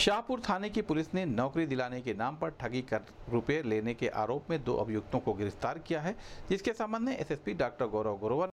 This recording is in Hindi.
शाहपुर थाने की पुलिस ने नौकरी दिलाने के नाम पर ठगी कर रुपए लेने के आरोप में दो अभियुक्तों को गिरफ्तार किया है जिसके संबंध में एसएसपी डॉक्टर गौरव गोरोवर